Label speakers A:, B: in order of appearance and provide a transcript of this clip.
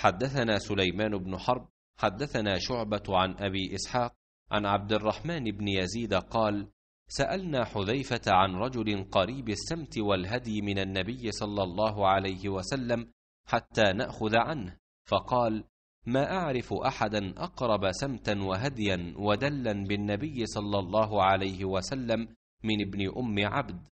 A: حدثنا سليمان بن حرب
B: حدثنا شعبة عن أبي إسحاق عن عبد الرحمن بن يزيد قال: سألنا حذيفة عن رجل قريب السمت والهدي من النبي صلى الله عليه وسلم حتى نأخذ عنه، فقال: ما أعرف أحدا أقرب سمتا وهديا ودلا بالنبي صلى الله عليه
A: وسلم من ابن أم عبد،